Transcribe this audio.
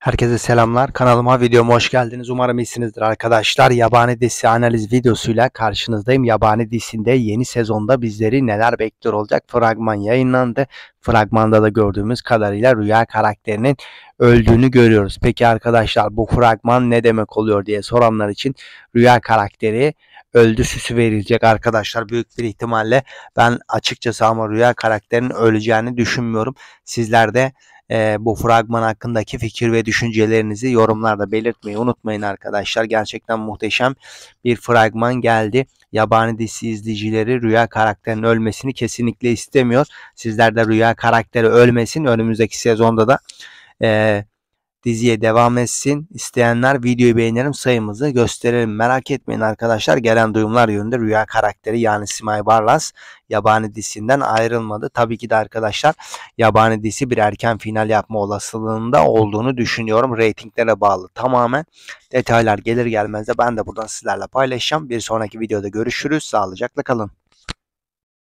Herkese selamlar. Kanalıma videoma hoş geldiniz. Umarım iyisinizdir arkadaşlar. Yabani dizisi analiz videosuyla karşınızdayım. Yabani dizisinde yeni sezonda bizleri neler bekliyor olacak? Fragman yayınlandı. Fragmanda da gördüğümüz kadarıyla Rüya karakterinin öldüğünü görüyoruz. Peki arkadaşlar bu fragman ne demek oluyor diye soranlar için Rüya karakteri öldü süsü verilecek arkadaşlar büyük bir ihtimalle. Ben açıkçası ama Rüya karakterinin öleceğini düşünmüyorum. Sizler de e, bu fragman hakkındaki fikir ve düşüncelerinizi yorumlarda belirtmeyi unutmayın arkadaşlar. Gerçekten muhteşem bir fragman geldi. Yabani dizisi izleyicileri rüya karakterinin ölmesini kesinlikle istemiyor. Sizler de rüya karakteri ölmesin. Önümüzdeki sezonda da e, diziye devam etsin. İsteyenler videoyu beğenelim sayımızı gösterelim. Merak etmeyin arkadaşlar gelen duyumlar yönünde rüya karakteri yani Simay Barlas yabani dizisinden ayrılmadı. Tabii ki de arkadaşlar yabani dizisi bir erken final yapma olasılığında olduğunu düşünüyorum. Ratinglere bağlı tamamen detaylar gelir gelmez de ben de buradan sizlerle paylaşacağım. Bir sonraki videoda görüşürüz. Sağlıcakla kalın.